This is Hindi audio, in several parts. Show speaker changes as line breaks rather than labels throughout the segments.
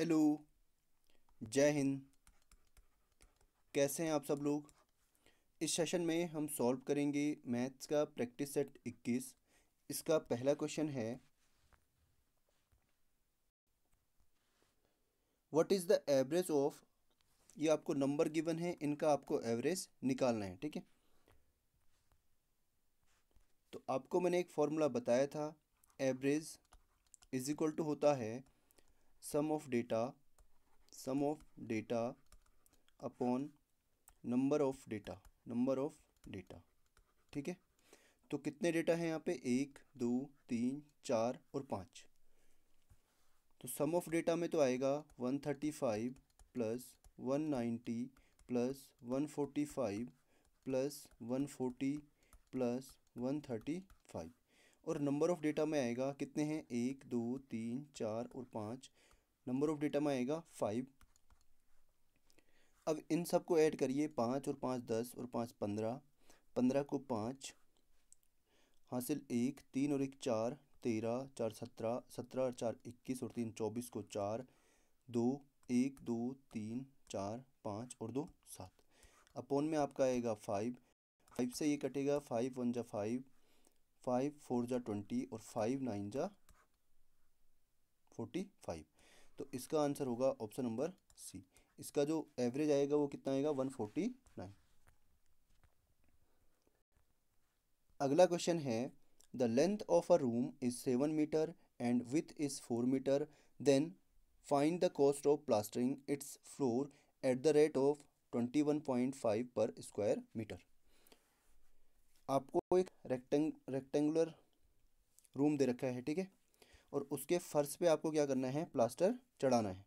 हेलो जय हिंद कैसे हैं आप सब लोग इस सेशन में हम सॉल्व करेंगे मैथ्स का प्रैक्टिस सेट 21 इसका पहला क्वेश्चन है what is the average of ये आपको नंबर गिवन है इनका आपको एवरेज निकालना है ठीक है तो आपको मैंने एक फॉर्मूला बताया था एवरेज इज इक्वल टू होता है sum of data sum of data upon number of data number of data ठीक है तो कितने डेटा हैं यहाँ पे एक दो तीन चार और पाँच तो सम ऑफ डेटा में तो आएगा one thirty five plus one ninety plus one forty five plus one forty plus one thirty five और नंबर ऑफ डेटा में आएगा कितने हैं एक दो तीन चार और पाँच नंबर ऑफ डेटा में आएगा फाइव अब इन सब को ऐड करिए पाँच और पाँच दस और पाँच पंद्रह पंद्रह को पाँच हासिल एक तीन और एक चार तेरह चार सत्रह सत्रह और चार इक्कीस और तीन चौबीस को चार दो एक दो तीन चार पाँच और दो सात अपॉन में आपका आएगा फाइव फाइव से ये कटेगा फाइव वन जा फाइव फाइव फोर जा ट्वेंटी और फाइव नाइन जा फोर्टी फाइव तो इसका आंसर होगा ऑप्शन नंबर सी इसका जो एवरेज आएगा वो कितना आएगा वन फोर्टी नाइन अगला क्वेश्चन है the length of a room is seven metre and width is four metre then find the cost of plastering its floor at the rate of twenty one point five per square metre आपको एक रेक्टेंग रेक्टेंगुलर रूम दे रखा है ठीक है और उसके फर्श पे आपको क्या करना है प्लास्टर चढ़ाना है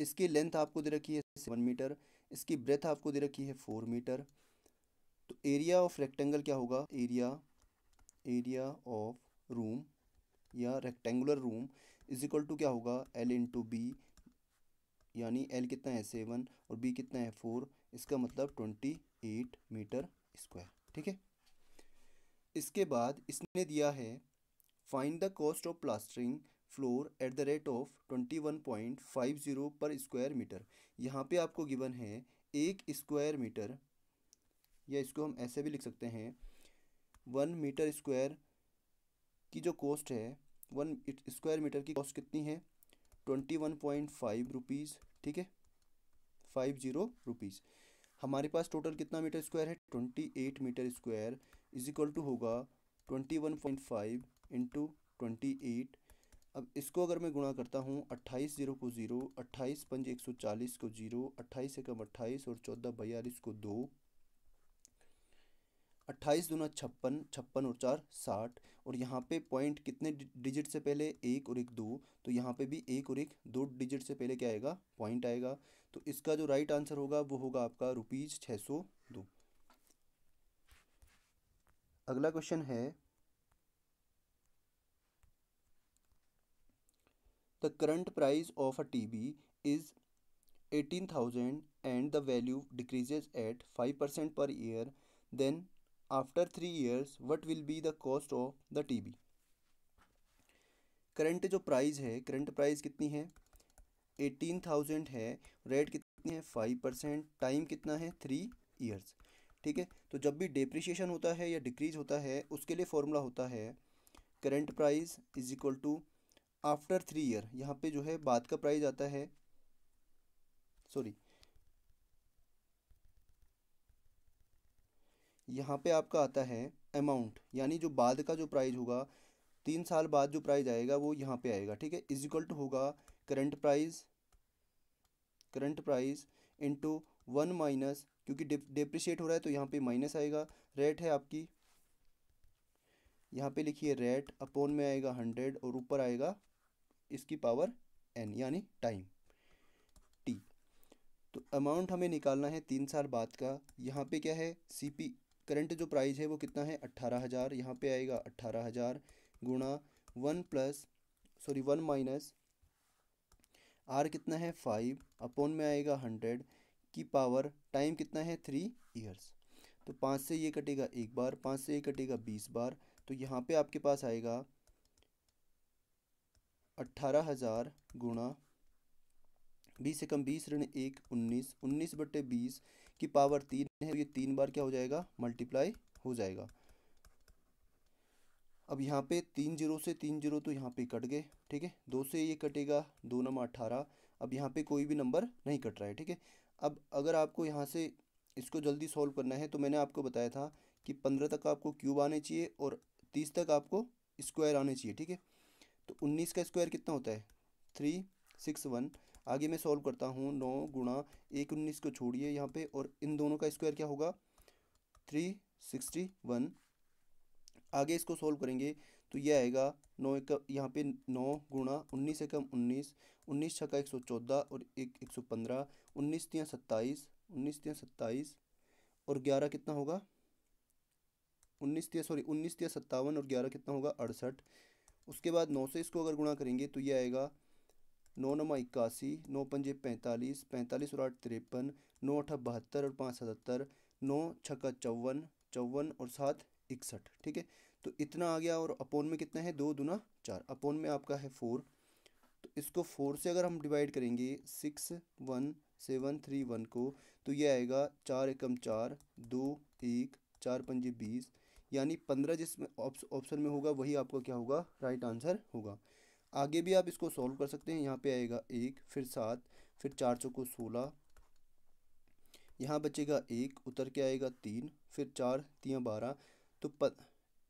इसकी लेंथ आपको दे रखी है सेवन मीटर इसकी ब्रेथ आपको दे रखी है फोर मीटर तो एरिया ऑफ रेक्टेंगल क्या होगा एरिया एरिया ऑफ रूम या rectangular room is equal to क्या होगा एल टू बी यानी एल कितना है सेवन और बी कितना है फोर इसका मतलब ट्वेंटी एट मीटर स्क्वायर ठीक है इसके बाद इसने दिया है find the cost of plastering floor at the rate of twenty one point five zero per square metre यहाँ पे आपको गिवन है एक स्क्वायर मीटर या इसको हम ऐसे भी लिख सकते हैं वन मीटर स्क्वायर की जो कॉस्ट है वन स्क्वायर मीटर की कॉस्ट कितनी है twenty one point five rupees ठीक है फाइव ज़ीरो रुपीज़ हमारे पास टोटल कितना मीटर स्क्वायर है twenty eight metre square is equal to होगा twenty one point five into twenty eight अब इसको अगर मैं गुणा करता हूँ अट्ठाईस जीरो को ज़ीरो अट्ठाईस पंज एक सौ चालीस को ज़ीरो अट्ठाईस एकम अट्ठाईस और चौदह बयालीस को दो अट्ठाईस दूना छप्पन छप्पन और चार साठ और यहाँ पे पॉइंट कितने डिजिट से पहले एक और एक दो तो यहाँ पे भी एक और एक दो डिजिट से पहले क्या आएगा पॉइंट आएगा तो इसका जो राइट आंसर होगा वो होगा आपका रुपीज़ छः सौ दो अगला क्वेश्चन है the a TV is eighteen thousand and the value the eight five percent per year then after three years what will be the cost of the TV current जो प्राइस है करंट प्राइस कितनी है एटीन थाउजेंड है रेट कितनी है फाइव परसेंट टाइम कितना है थ्री ईयर्स ठीक है तो जब भी डिप्रिशिएशन होता है या डिक्रीज होता है उसके लिए फॉर्मूला होता है current price is equal to after three year यहाँ पे जो है बाद का प्राइस आता है सॉरी यहाँ पे आपका आता है अमाउंट यानी जो बाद का जो प्राइस होगा तीन साल बाद जो प्राइस आएगा वो यहाँ पे आएगा ठीक है इज इक्वल टू होगा current price current price into one minus क्योंकि डिप्रिशिएट हो रहा है तो यहाँ पे माइनस आएगा रेट है आपकी यहाँ पे लिखिए रेट अपॉन में आएगा हंड्रेड और ऊपर आएगा इसकी पावर एन यानी टाइम टी तो अमाउंट हमें निकालना है तीन साल बाद का यहाँ पे क्या है सीपी करंट जो प्राइस है वो कितना है अट्ठारह हज़ार यहाँ पर आएगा अट्ठारह हज़ार गुणा one plus sorry one minus R कितना है फाइव अपॉन में आएगा हंड्रेड की पावर टाइम कितना है थ्री ईयर्स तो पाँच से ये कटेगा एक बार पाँच से ये कटेगा बीस बार तो यहाँ पे आपके पास आएगा अट्ठारह हज़ार गुणा बीस से कम बीस ऋण एक उन्नीस उन्नीस बटे बीस की पावर तीन है तो ये तीन बार क्या हो जाएगा मल्टीप्लाई हो जाएगा अब यहाँ पे तीन जीरो से तीन जीरो तो यहाँ पे कट गए ठीक है दो से ये कटेगा दो नम अट्ठारह अब यहाँ पे कोई भी नंबर नहीं कट रहा है ठीक है अब अगर आपको यहाँ से इसको जल्दी सॉल्व करना है तो मैंने आपको बताया था कि पंद्रह तक आपको क्यूब आने चाहिए और तीस तक आपको स्क्वायर आने चाहिए ठीक है तो उन्नीस का स्क्वायर कितना होता है थ्री सिक्स वन आगे मैं सॉल्व करता हूँ नौ गुणा एक उन्नीस को छोड़िए यहाँ पे और इन दोनों का स्क्वायर क्या होगा थ्री सिक्सटी वन आगे इसको सॉल्व करेंगे तो ये आएगा नौ एक यहाँ पे नौ गुणा उन्नीस एकम उन्नीस उन्नीस छः का एक सौ चौदह और एक एक सौ पंद्रह उन्नीस तिया सत्ताईस उन्नीस तिया सत्ताईस और ग्यारह कितना होगा उन्नीस तिया सॉरी उन्नीस तिया सत्तावन और ग्यारह कितना होगा अड़सठ उसके बाद नौ से इसको अगर गुणा करेंगे तो ये आएगा नौ नमा इक्यासी नौ पंजे पैंतालीस पैंतालीस और आठ तिरपन नौ अठा बहत्तर और पाँच सतहत्तर नौ छक्का चौवन चौवन और सात इकसठ ठीक है तो इतना आ गया और अपोन में कितना है दो दुना चार अपोन में आपका है फोर तो इसको फोर से अगर हम डिवाइड करेंगे six one seven three one को तो ये आएगा चार एकम चार दो एक चार पंजे बीस यानी पंद्रह जिस ऑप्शन में होगा वही आपका क्या होगा राइट आंसर होगा आगे भी आप इसको सॉल्व कर सकते हैं यहाँ पे आएगा एक फिर सात फिर चार सौ को सोलह यहाँ बचेगा एक उतर के आएगा तीन फिर चार तीन बारह तो प,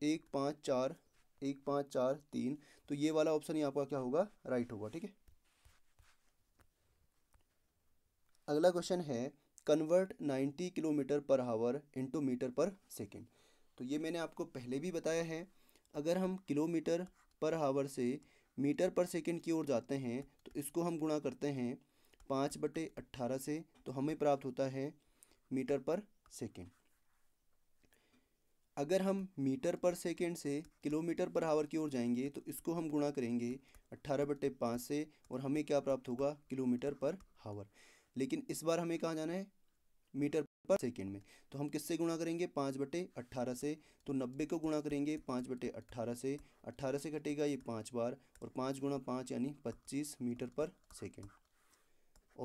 एक पाँच चार एक पाँच चार तीन तो ये वाला ऑप्शन ही आपका क्या होगा राइट होगा ठीक है अगला क्वेश्चन है convert 90 kilometre per hour into metre per second तो ये मैंने आपको पहले भी बताया है अगर हम किलोमीटर पर हावर से मीटर पर सेकंड की ओर जाते हैं तो इसको हम गुणा करते हैं पाँच बटे अट्ठारह से तो हमें प्राप्त होता है मीटर पर सेकंड अगर हम मीटर पर सेकंड से किलोमीटर पर हावर की ओर जाएंगे तो इसको हम गुणा करेंगे अट्ठारह बटे पाँच से और हमें क्या प्राप्त होगा किलोमीटर पर हावर लेकिन इस बार हमें कहाँ जाना है मीटर पर सेकेंड में तो हम किससे गुणा करेंगे पाँच बटे अट्ठारह से तो नब्बे को गुणा करेंगे पाँच बटे अट्ठारह से अट्ठारह से घटेगा ये पाँच बार और पाँच गुणा पाँच यानी पच्चीस metre per second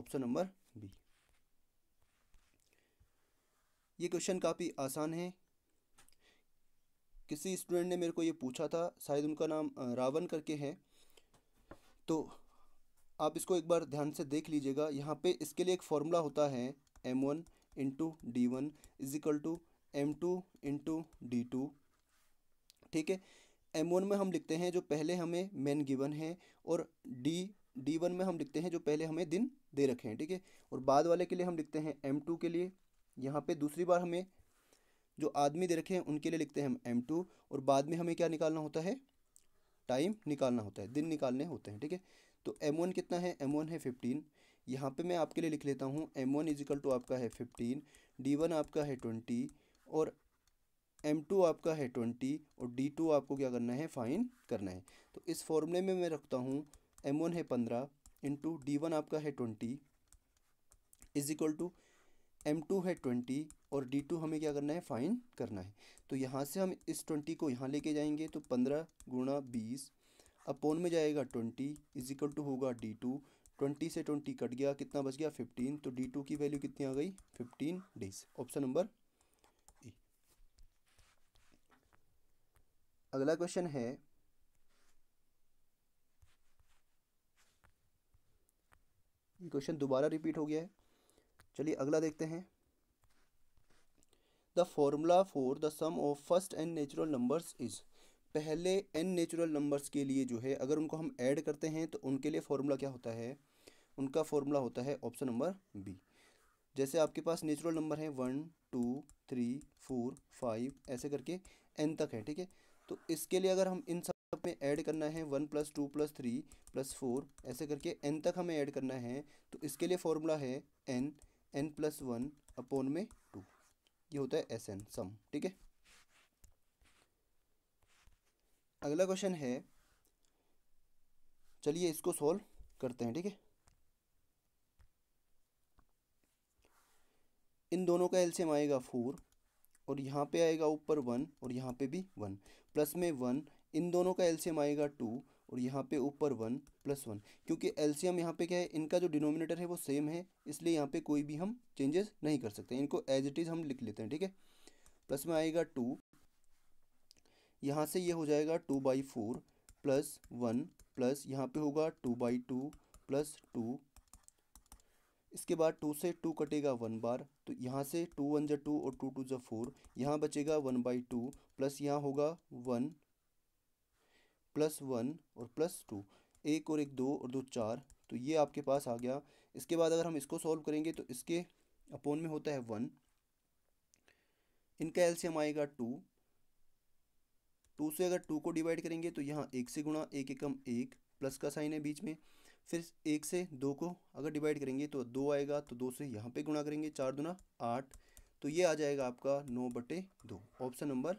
option number B ये क्वेश्चन काफ़ी आसान है किसी स्टूडेंट ने मेरे को ये पूछा था शायद उनका नाम रावण करके है तो आप इसको एक बार ध्यान से देख लीजिएगा यहाँ पे इसके लिए एक फॉर्मूला होता है M one into D one is equal to M two into D two ठीक है एम वन में हम लिखते हैं जो पहले हमें मैन गिवन है और डी डी वन में हम लिखते हैं जो पहले हमें दिन दे रखे हैं ठीक है और बाद वाले के लिए हम लिखते हैं एम टू के लिए यहाँ पे दूसरी बार हमें जो आदमी दे रखे हैं उनके लिए लिखते हैं हम एम टू और बाद में हमें क्या निकालना होता है टाइम निकालना होता है दिन निकालने होते हैं ठीक है तो एम वन कितना है एम वन है फिफ्टीन यहाँ पे मैं आपके लिए लिख लेता हूँ एम वन इजिकल टू आपका है फिफ्टीन डी वन आपका है ट्वेंटी और एम टू आपका है ट्वेंटी और डी टू आपको क्या करना है फाइन करना है तो इस फॉर्मूले में मैं रखता हूँ एम वन है पंद्रह इंटू डी वन आपका है twenty is equal to M two है ट्वेंटी और डी टू हमें क्या करना है फाइन करना है तो यहाँ से हम इस ट्वेंटी को यहाँ लेके जाएंगे तो पंद्रह गुणा बीस अपोन में जाएगा ट्वेंटी इज इक्वल टू होगा डी टू ट्वेंटी से ट्वेंटी कट गया कितना बच गया फिफ्टीन तो डी टू की वैल्यू कितनी आ गई fifteen days option number A अगला क्वेश्चन है ये क्वेश्चन दोबारा रिपीट हो गया है चलिए अगला देखते हैं the formula for the sum of first N natural numbers is पहले एन नेचुरल नंबर्स के लिए जो है अगर उनको हम ऐड करते हैं तो उनके लिए फॉर्मूला क्या होता है उनका फॉर्मूला होता है ऑप्शन नंबर बी जैसे आपके पास नेचुरल नंबर है one two three four five ऐसे करके एन तक है ठीक है तो इसके लिए अगर हम इन सब में ऐड करना है one plus two plus three plus four ऐसे करके एन तक हमें ऐड करना है तो इसके लिए फॉर्मूला है N N plus one upon में टू ये होता है एस एन सम ठीक है अगला क्वेश्चन है चलिए इसको सॉल्व करते हैं ठीक है इन दोनों का एल्सियम आएगा फोर और यहाँ पे आएगा ऊपर वन और यहाँ पे भी वन प्लस में वन इन दोनों का एल्सियम आएगा टू और यहाँ पे ऊपर वन प्लस वन क्योंकि एल्सियम यहाँ पे क्या है इनका जो डिनोमिनेटर है वो सेम है इसलिए यहाँ पे कोई भी हम चेंजेस नहीं कर सकते इनको एज इट इज़ हम लिख लेते हैं ठीक है प्लस में आएगा टू यहाँ से ये यह हो जाएगा two by four plus one plus यहाँ पे होगा two by two plus two इसके बाद टू से टू कटेगा वन बार तो यहाँ से टू वन जो टू और टू टू जो फोर यहाँ बचेगा वन बाई टू प्लस यहाँ होगा वन प्लस वन और प्लस टू एक और एक दो और दो चार तो ये आपके पास आ गया इसके बाद अगर हम इसको सॉल्व करेंगे तो इसके अपोन में होता है वन इनका एलसीएम आएगा टू टू से अगर टू को डिवाइड करेंगे तो यहाँ एक से गुणा एक एकम एक प्लस का साइन है बीच में फिर एक से दो को अगर डिवाइड करेंगे तो दो आएगा तो दो से यहाँ पे गुणा करेंगे चार दुना आठ तो ये आ जाएगा आपका नौ बटे दो option number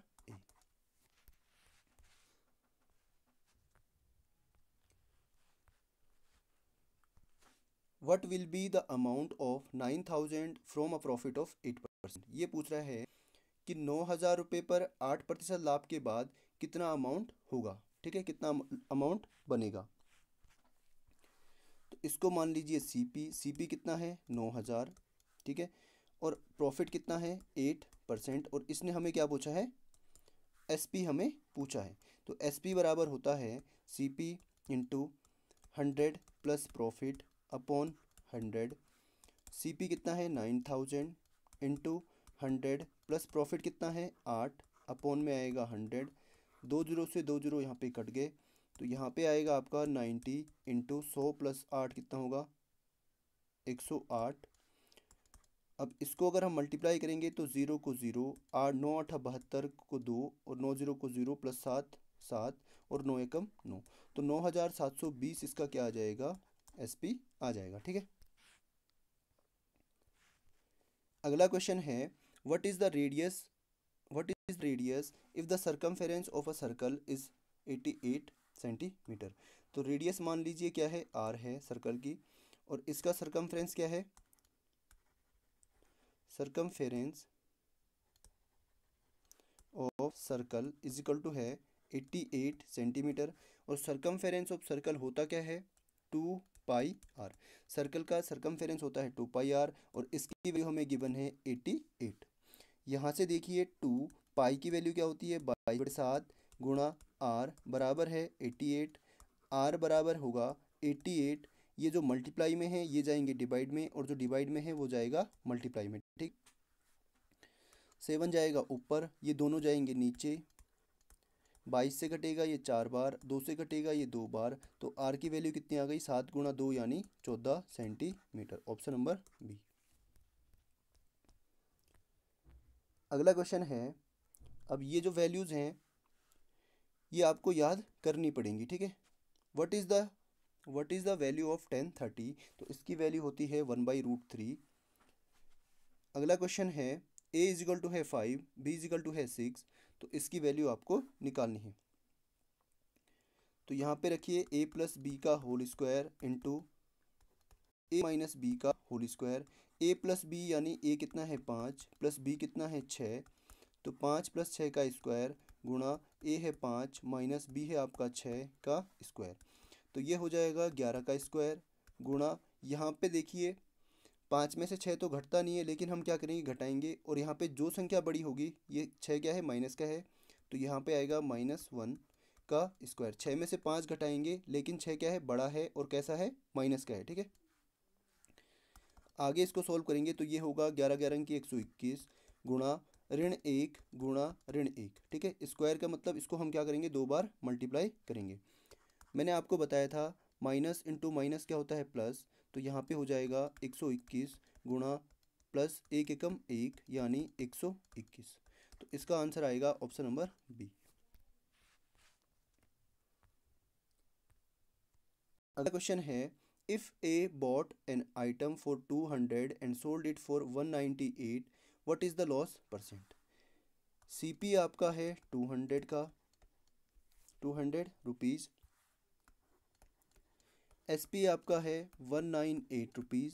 what will be the amount of nine thousand from a profit of eight percent ये पूछ रहा है कि नौ हज़ार रुपये पर आठ प्रतिशत लाभ के बाद कितना अमाउंट होगा ठीक है कितना अमाउंट बनेगा तो इसको मान लीजिए सीपी सीपी कितना है नौ हज़ार ठीक है और प्रॉफिट कितना है एट परसेंट और इसने हमें क्या पूछा है एसपी हमें पूछा है तो एसपी बराबर होता है CP into hundred plus profit upon hundred C P कितना है nine thousand into hundred plus profit कितना है आठ अपॉन में आएगा हंड्रेड दो जीरो से दो जीरो यहाँ पे कट गए तो यहाँ पे आएगा आपका नाइन्टी इंटू सौ प्लस आठ कितना होगा एक सौ आठ अब इसको अगर हम मल्टीप्लाई करेंगे तो ज़ीरो को ज़ीरो आठ नौ आठ बहत्तर को दो और नौ ज़ीरो को ज़ीरो प्लस सात सात और नौ एकम नौ तो नौ हज़ार सात सौ बीस इसका क्या आ जाएगा एस पी आ जाएगा ठीक है अगला क्वेश्चन है what is the radius what is radius if the circumference of a circle is eighty eight centimetre तो रेडियस मान लीजिए क्या है आर है सर्कल की और इसका सर्कमफेरेंस क्या है circumference of circle is equal to है एट्टी एट सेंटीमीटर और सर्कमफेरेंस ऑफ सर्कल होता क्या है टू पाई आर सर्कल का सरकमफेरेंस होता है टू पाई आर और इसकी वैल्यू हमें गिवन है एटी एट यहाँ से देखिए टू पाई की वैल्यू क्या होती है बाई सात गुणा आर बराबर है एटी एट आर बराबर होगा एटी एट ये जो मल्टीप्लाई में है ये जाएंगे डिवाइड में और जो डिवाइड में है वो जाएगा मल्टीप्लाई में ठीक सेवन जाएगा ऊपर ये दोनों जाएंगे नीचे बाईस से कटेगा ये चार बार दो से कटेगा ये दो बार तो आर की वैल्यू कितनी आ गई सात गुणा दो यानी चौदह सेंटीमीटर ऑप्शन नंबर बी अगला क्वेश्चन है अब ये जो वैल्यूज़ हैं ये आपको याद करनी पड़ेंगी ठीक है what is the what is the value of tan thirty तो इसकी वैल्यू होती है वन बाई रूट थ्री अगला क्वेश्चन है ए इजिकल टू है फाइव बी इजिकल टू है सिक्स तो इसकी वैल्यू आपको निकालनी है तो यहाँ पे रखिए ए प्लस बी का whole square into A minus B का whole square A plus B यानी ए कितना है पाँच प्लस बी कितना है छः तो पाँच प्लस छः का स्क्वायर गुणा ए है पाँच माइनस बी है आपका छः का स्क्वायर तो ये हो जाएगा ग्यारह का स्क्वायर गुणा यहाँ पे देखिए पाँच में से छः तो घटता नहीं है लेकिन हम क्या करेंगे घटाएंगे और यहाँ पे जो संख्या बड़ी होगी ये छः क्या है माइनस का है तो यहाँ पे आएगा माइनस वन का स्क्वायर छः में से पाँच घटाएंगे लेकिन छः क्या है बड़ा है और कैसा है माइनस का है ठीक है आगे इसको सॉल्व करेंगे तो ये होगा ग्यारह ग्यारह की एक सौ इक्कीस गुणा ऋण एक गुणा ऋण एक ठीक है स्क्वायर का मतलब इसको हम क्या करेंगे दो बार मल्टीप्लाई करेंगे मैंने आपको बताया था माइनस इंटू माइनस क्या होता है प्लस तो यहाँ पे हो जाएगा एक सौ इक्कीस गुणा प्लस एक एकम एक यानी एक सौ इक्कीस तो इसका आंसर आएगा ऑप्शन नंबर बी अगला क्वेश्चन है if a bought an item for two hundred and sold it for one ninety eight what is the loss percent CP आपका है टू हंड्रेड का two hundred rupees S P आपका है one nine eight rupees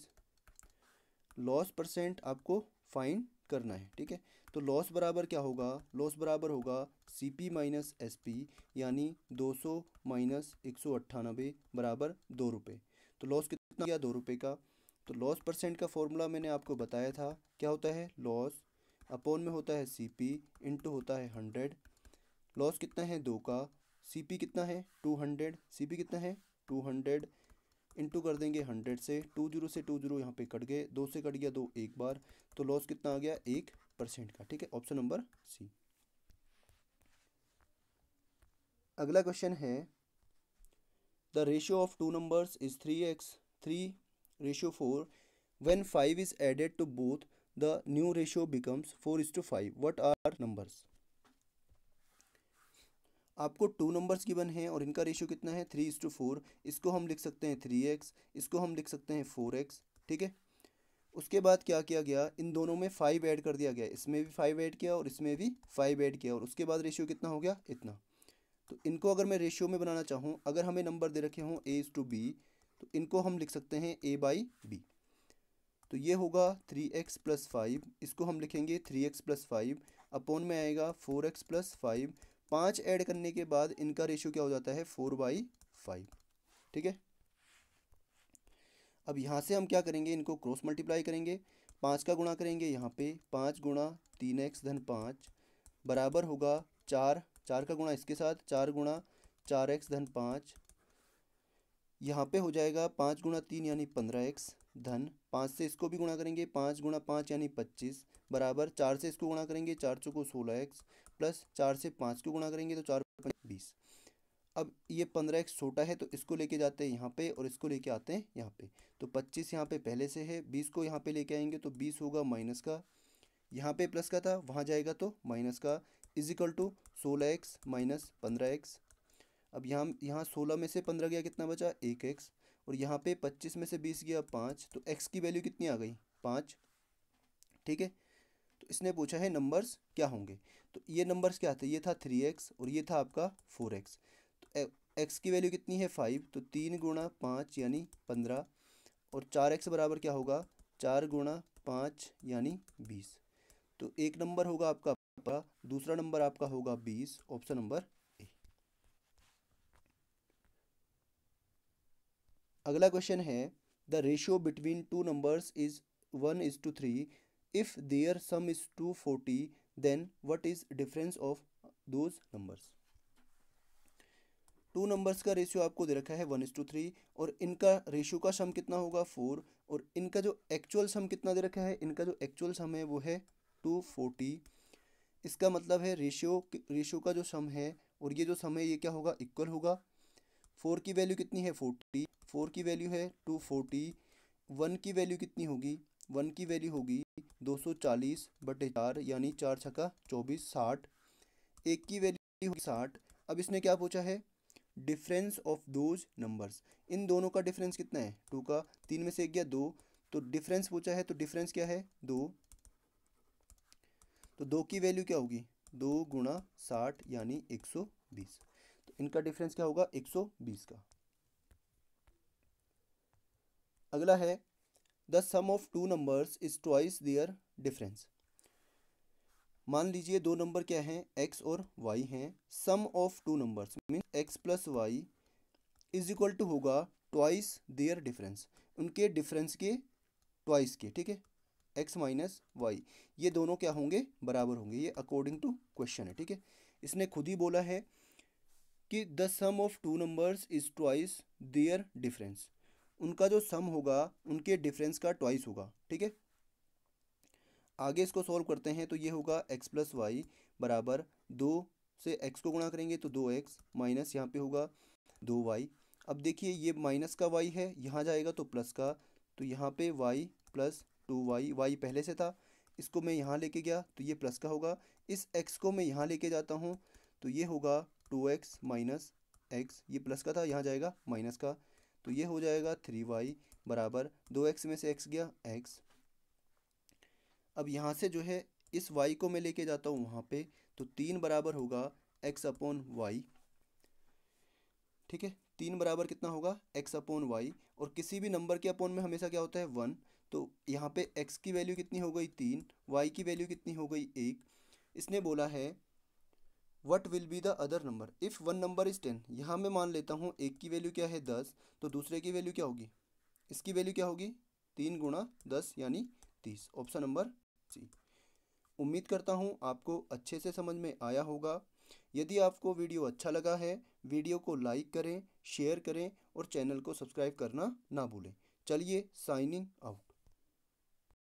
loss percent आपको फाइन करना है ठीक है तो लॉस बराबर क्या होगा लॉस बराबर होगा C P minus S P यानी दो सौ माइनस एक सौ अट्ठानबे बराबर दो रुपये तो लॉस कितना गया दो रुपये का तो लॉस परसेंट का फॉर्मूला मैंने आपको बताया था क्या होता है लॉस अपॉन में होता है सी पी इंटू होता है हंड्रेड लॉस कितना है दो का सी पी कितना है टू हंड्रेड सी पी कितना है टू हंड्रेड इंटू कर देंगे हंड्रेड से टू जीरो से टू जीरो यहाँ पे कट गए दो से कट गया दो एक बार तो लॉस कितना आ गया एक परसेंट का ठीक है ऑप्शन नंबर सी अगला क्वेश्चन है the ratio of two numbers is three X three ratio four when five is added to both the new ratio becomes four is to five what are numbers आपको टू नंबर्स गिवन हैं और इनका रेशियो कितना है थ्री इस टू फोर इसको हम लिख सकते हैं थ्री एक्स इसको हम लिख सकते हैं फोर एक्स ठीक है उसके बाद क्या किया गया इन दोनों में फाइव ऐड कर दिया गया इसमें भी फाइव ऐड किया और इसमें भी फाइव ऐड किया और उसके बाद रेशियो कितना हो गया इतना तो इनको अगर मैं रेशियो में बनाना चाहूँ अगर हमें नंबर दे रखे हों ए इज़ टू बी तो इनको हम लिख सकते हैं ए बाई बी तो ये होगा थ्री एक्स प्लस फाइव इसको हम लिखेंगे three X plus five upon में आएगा फोर एक्स प्लस फाइव पाँच ऐड करने के बाद इनका रेशियो क्या हो जाता है फोर बाई फाइव ठीक है अब यहाँ से हम क्या करेंगे इनको क्रॉस मल्टीप्लाई करेंगे पाँच का गुणा करेंगे यहाँ पे पाँच गुणा तीन एक्स धन पाँच बराबर होगा चार चार का गुणा इसके साथ चार गुणा चार एक्स धन पाँच यहाँ पे हो जाएगा पाँच गुणा तीन यानी पंद्रह एक्स धन पाँच से इसको भी गुणा करेंगे पाँच गुणा पाँच यानी पच्चीस बराबर चार से इसको गुणा करेंगे चार चौको सोलह एक्स प्लस चार से पाँच को गुणा करेंगे तो चार बीस अब ये पंद्रह एक्स छोटा है तो इसको लेके जाते हैं यहाँ पे और इसको लेके आते हैं यहाँ पे तो पच्चीस यहाँ पे पहले से है बीस को यहाँ पे लेके आएंगे तो बीस होगा माइनस का यहाँ पे प्लस का था वहाँ जाएगा तो माइनस का इजिकल टू सोलह एक्स माइनस पंद्रह एक्स अब यहाँ यहाँ सोलह में से पंद्रह गया कितना बचा एक एक्स और यहाँ पे पच्चीस में से बीस गया पाँच तो एक्स की वैल्यू कितनी आ गई पाँच ठीक है तो इसने पूछा है नंबर्स क्या होंगे तो ये नंबर्स क्या थे ये था थ्री एक्स और ये था आपका फोर एक्स तो एक्स की वैल्यू कितनी है फाइव तो तीन गुणा पाँच यानी पंद्रह और चार एक्स बराबर क्या होगा चार गुणा पाँच यानी बीस तो एक नंबर होगा आपका दूसरा नंबर आपका होगा बीस ऑप्शन नंबर अगला क्वेश्चन है the ratio between two numbers is one is two three if their sum is two forty then what is difference of those numbers two numbers का रेशियो आपको दे रखा है वन इज टू थ्री और इनका रेशियो का सम कितना होगा फोर और इनका जो एक्चुअल सम कितना दे रखा है इनका जो एक्चुअल सम है वो है टू फोर्टी इसका मतलब है रेशियो रेशियो का जो सम है और ये जो सम है ये क्या होगा इक्वल होगा फोर की वैल्यू कितनी है फोर्टी फोर की वैल्यू है टू फोर्टी वन की वैल्यू कितनी होगी वन की वैल्यू होगी दो सौ चालीस बटे चार यानी चार छक्का चौबीस साठ एक की वैल्यू होगी साठ अब इसने क्या पूछा है डिफरेंस ऑफ दोज नंबर्स इन दोनों का डिफरेंस कितना है टू का तीन में से एक गया दो तो डिफरेंस पूछा है तो डिफरेंस क्या है दो तो दो की वैल्यू क्या होगी दो गुणा साठ यानी एक सौ बीस तो इनका डिफरेंस क्या होगा एक सौ बीस का अगला है the sum of two numbers is twice their difference मान लीजिए दो नंबर क्या हैं एक्स और वाई हैं sum of two numbers mean X plus Y is equal to होगा ट्वाइस देयर डिफरेंस उनके डिफरेंस के ट्वाइस के ठीक है एक्स माइनस वाई ये दोनों क्या होंगे बराबर होंगे ये अकॉर्डिंग टू क्वेश्चन है ठीक है इसने खुद ही बोला है कि the sum of two numbers is twice their difference उनका जो सम होगा उनके डिफरेंस का ट्वाइस होगा ठीक है आगे इसको सॉल्व करते हैं तो ये होगा एक्स प्लस वाई बराबर दो से एक्स को गुणा करेंगे तो दो एक्स माइनस यहाँ पे होगा दो वाई अब देखिए ये माइनस का वाई है यहाँ जाएगा तो प्लस का तो यहाँ पे Y plus two Y Y पहले से था इसको मैं यहाँ लेके गया तो ये प्लस का होगा इस एक्स को मैं यहाँ लेके जाता हूँ तो ये होगा टू एक्स माइनस एक्स ये प्लस का था यहाँ जाएगा माइनस का तो ये हो जाएगा थ्री वाई बराबर दो एक्स में से एक्स गया एक्स अब यहाँ से जो है इस वाई को मैं लेके जाता हूँ वहाँ पे तो तीन बराबर होगा एक्स अपॉन वाई ठीक है तीन बराबर कितना होगा एक्स अपॉन वाई और किसी भी नंबर के अपॉन में हमेशा क्या होता है वन तो यहाँ पे एक्स की वैल्यू कितनी हो गई तीन वाई की वैल्यू कितनी हो गई एक इसने बोला है what will be the other number if one number is ten यहाँ मैं मान लेता हूँ एक की वैल्यू क्या है दस तो दूसरे की वैल्यू क्या होगी इसकी वैल्यू क्या होगी तीन गुणा दस यानी तीस ऑप्शन नंबर सी उम्मीद करता हूँ आपको अच्छे से समझ में आया होगा यदि आपको वीडियो अच्छा लगा है वीडियो को लाइक करें शेयर करें और चैनल को सब्सक्राइब करना ना भूलें चलिए साइनिंग आउट